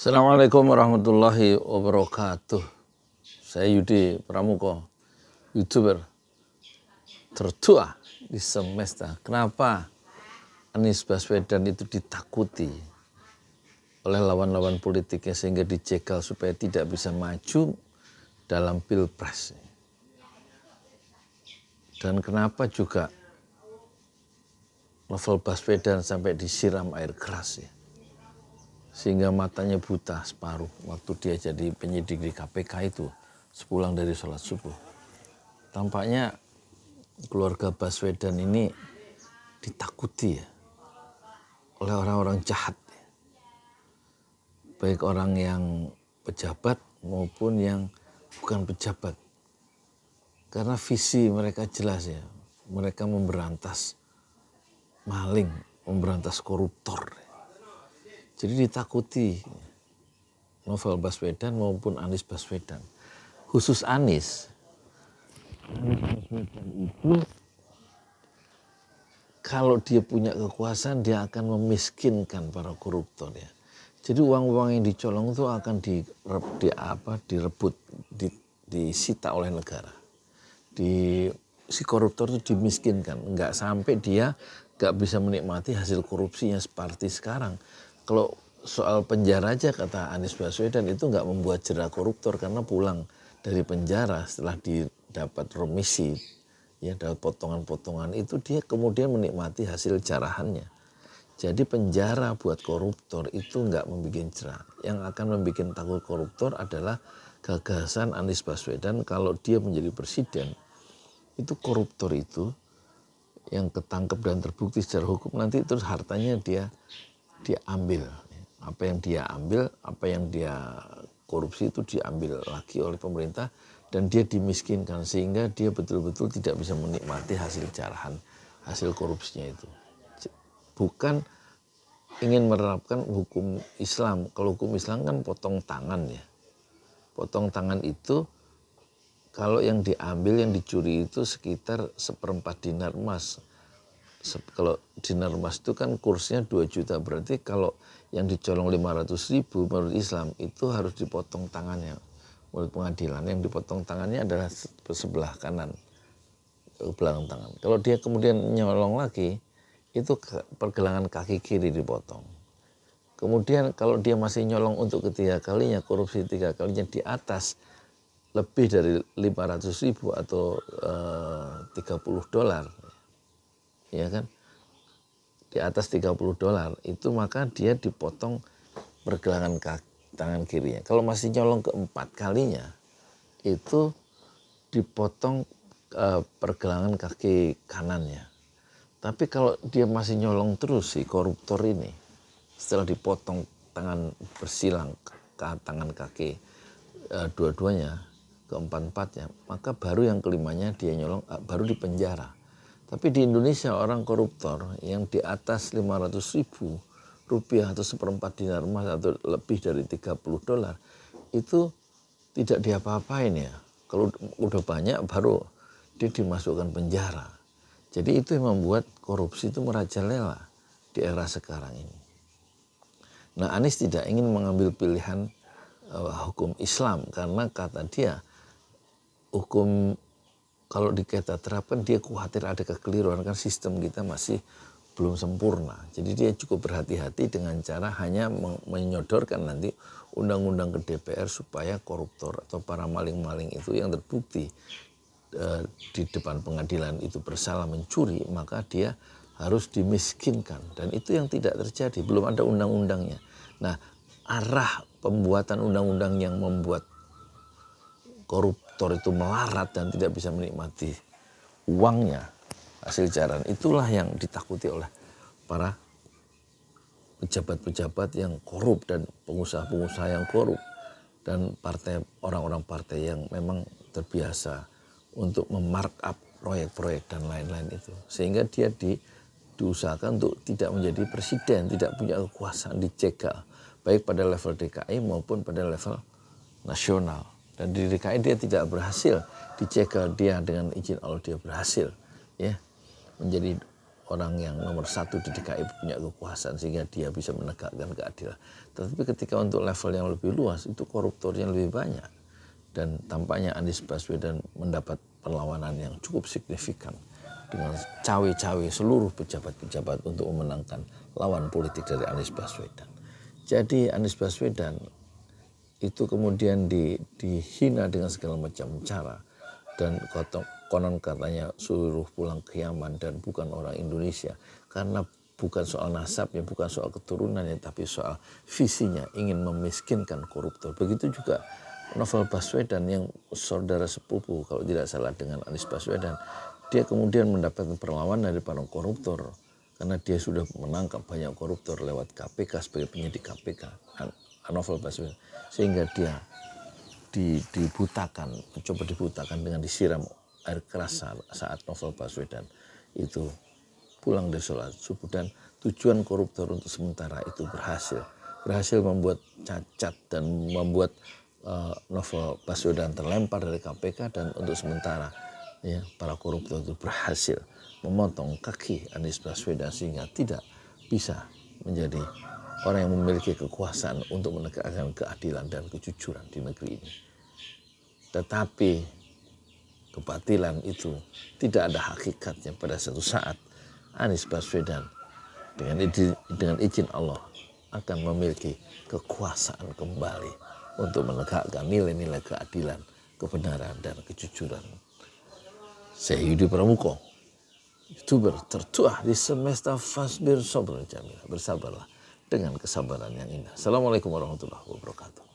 Assalamualaikum warahmatullahi wabarakatuh. Saya Yudi Pramuko, YouTuber tertua di semesta. Kenapa Anies Baswedan itu ditakuti oleh lawan-lawan politiknya sehingga dijegal supaya tidak bisa maju dalam pilpres. Dan kenapa juga novel Baswedan sampai disiram air keras ya sehingga matanya buta separuh waktu dia jadi penyidik di KPK itu sepulang dari sholat subuh. Tampaknya keluarga Baswedan ini ditakuti ya oleh orang-orang jahat. Baik orang yang pejabat maupun yang bukan pejabat. Karena visi mereka jelas ya. Mereka memberantas maling, memberantas koruptor. Ya jadi ditakuti Novel Baswedan maupun Anies Baswedan. Khusus Anies, Anies Baswedan itu kalau dia punya kekuasaan dia akan memiskinkan para koruptor ya. Jadi uang-uang yang dicolong itu akan di, di apa direbut, di, disita oleh negara. Di si koruptor itu dimiskinkan, nggak sampai dia nggak bisa menikmati hasil korupsinya seperti sekarang kalau soal penjara aja kata Anies Baswedan itu nggak membuat jerah koruptor karena pulang dari penjara setelah didapat remisi ya dapat potongan-potongan itu dia kemudian menikmati hasil jarahannya. Jadi penjara buat koruptor itu nggak membuat jerah. Yang akan membuat takut koruptor adalah gagasan Anies Baswedan kalau dia menjadi presiden itu koruptor itu yang ketangkep dan terbukti secara hukum nanti terus hartanya dia dia ambil Apa yang dia ambil, apa yang dia korupsi itu diambil lagi oleh pemerintah dan dia dimiskinkan sehingga dia betul-betul tidak bisa menikmati hasil jarahan, hasil korupsinya itu. Bukan ingin menerapkan hukum Islam. Kalau hukum Islam kan potong tangan ya. Potong tangan itu kalau yang diambil yang dicuri itu sekitar seperempat dinar emas kalau dinar emas itu kan kursnya 2 juta berarti kalau yang dicolong 500 ribu menurut Islam itu harus dipotong tangannya menurut pengadilan yang dipotong tangannya adalah sebelah kanan eh, belakang tangan kalau dia kemudian nyolong lagi itu pergelangan kaki kiri dipotong kemudian kalau dia masih nyolong untuk ketiga kalinya korupsi tiga kalinya di atas lebih dari 500 ribu atau e, eh, 30 dolar ya kan di atas 30 dolar itu maka dia dipotong pergelangan kaki, tangan kirinya kalau masih nyolong keempat kalinya itu dipotong e, pergelangan kaki kanannya tapi kalau dia masih nyolong terus si koruptor ini setelah dipotong tangan bersilang ke tangan kaki e, dua-duanya keempat empatnya maka baru yang kelimanya dia nyolong eh, baru dipenjara tapi di Indonesia orang koruptor yang di atas 500 ribu rupiah atau seperempat dinar emas atau lebih dari 30 dolar itu tidak diapa-apain ya. Kalau udah banyak baru dia dimasukkan penjara. Jadi itu yang membuat korupsi itu merajalela di era sekarang ini. Nah Anies tidak ingin mengambil pilihan uh, hukum Islam karena kata dia hukum kalau di kita terapkan dia khawatir ada kekeliruan kan sistem kita masih belum sempurna. Jadi dia cukup berhati-hati dengan cara hanya menyodorkan nanti undang-undang ke DPR supaya koruptor atau para maling-maling itu yang terbukti e, di depan pengadilan itu bersalah mencuri maka dia harus dimiskinkan dan itu yang tidak terjadi belum ada undang-undangnya. Nah arah pembuatan undang-undang yang membuat korup koruptor itu melarat dan tidak bisa menikmati uangnya hasil jaran itulah yang ditakuti oleh para pejabat-pejabat yang korup dan pengusaha-pengusaha yang korup dan partai orang-orang partai yang memang terbiasa untuk memarkup proyek-proyek dan lain-lain itu sehingga dia di, diusahakan untuk tidak menjadi presiden tidak punya kekuasaan dijegal baik pada level DKI maupun pada level nasional dan di DKI dia tidak berhasil dijegal dia dengan izin Allah dia berhasil ya menjadi orang yang nomor satu di DKI punya kekuasaan sehingga dia bisa menegakkan keadilan. Tetapi ketika untuk level yang lebih luas itu koruptornya lebih banyak dan tampaknya Anies Baswedan mendapat perlawanan yang cukup signifikan dengan cawe-cawe seluruh pejabat-pejabat untuk memenangkan lawan politik dari Anies Baswedan. Jadi Anies Baswedan itu kemudian di, dihina dengan segala macam cara dan konon katanya suruh pulang ke Yaman dan bukan orang Indonesia karena bukan soal nasab yang bukan soal keturunannya, tapi soal visinya ingin memiskinkan koruptor. Begitu juga novel Baswedan yang saudara sepupu kalau tidak salah dengan Anies Baswedan, dia kemudian mendapatkan perlawanan dari para koruptor karena dia sudah menangkap banyak koruptor lewat KPK sebagai penyidik KPK novel Baswedan sehingga dia di, dibutakan coba dibutakan dengan disiram air keras saat, novel Baswedan itu pulang dari sholat subuh dan tujuan koruptor untuk sementara itu berhasil berhasil membuat cacat dan membuat uh, novel Baswedan terlempar dari KPK dan untuk sementara ya para koruptor itu berhasil memotong kaki Anies Baswedan sehingga tidak bisa menjadi orang yang memiliki kekuasaan untuk menegakkan keadilan dan kejujuran di negeri ini. Tetapi kebatilan itu tidak ada hakikatnya pada satu saat Anies Baswedan dengan izin, dengan izin Allah akan memiliki kekuasaan kembali untuk menegakkan nilai-nilai keadilan, kebenaran, dan kejujuran. Saya Yudi Pramuko, youtuber tertua di semesta Fasbir Sobron Jamila. Bersabarlah dengan kesabaran yang indah. Assalamualaikum warahmatullahi wabarakatuh.